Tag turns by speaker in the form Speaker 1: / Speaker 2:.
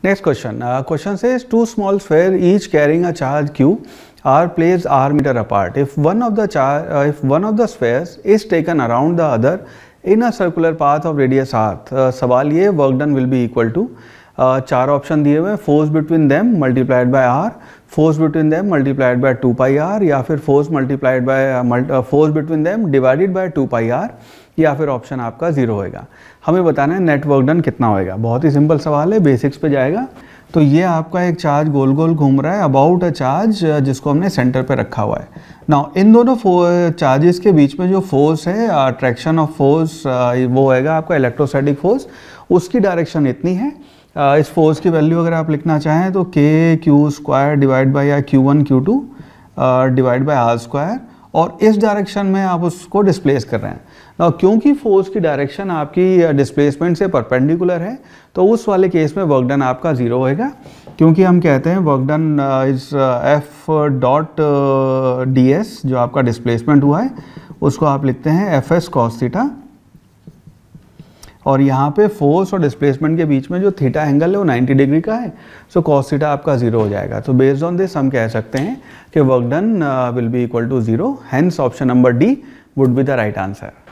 Speaker 1: Next question. Uh, question says two small spheres each carrying a charge q are placed r meter apart. If one of the uh, if one of the spheres is taken around the other in a circular path of radius r, uh, सवाल ये work done will be equal to चार option दिए हुए हैं force between them multiplied by R force between them multiplied by two pi R या फिर force multiplied by force between them divided by two pi R या फिर option आपका zero होएगा हमें बताना है नेटवर्क डन कितना होएगा बहुत ही सिंपल सवाल है बेसिक्स पे जाएगा तो ये आपका एक चार्ज गोल गोल घूम रहा है अबाउट अ चार्ज जिसको हमने सेंटर पे रखा हुआ है नाउ इन दोनों चार्जेस के बीच में जो फोर्स है अट्रैक्शन ऑफ फोर्स वो होएगा आपका इलेक्ट्रोस्टैटिक फोर्स उसकी डायरेक्शन इतनी है इस फोर्स की वैल्यू अगर आप लिखना चाहें तो K Q square divide by या Q one Q two divide by R square और इस डायरेक्शन में आप उसको डिस्प्लेस कर रहे हैं ना क्योंकि फोर्स की डायरेक्शन आपकी डिस्प्लेसमेंट से परपेंडिकुलर है तो उस वाले केस में वर्क डन आपका ज़ीरो होएगा क्योंकि हम कहते हैं work done is F dot D S जो आपका डिस्प्लेसमेंट हुआ है उसको आप लिखते हैं एफ एस कॉस्टिटा और यहाँ पे फोर्स और डिस्प्लेसमेंट के बीच में जो थीटा एंगल है वो 90 डिग्री का है सो कॉस थीटा आपका जीरो हो जाएगा तो बेस्ड ऑन दिस हम कह सकते हैं कि work done will be equal to zero hence option number D would be the right answer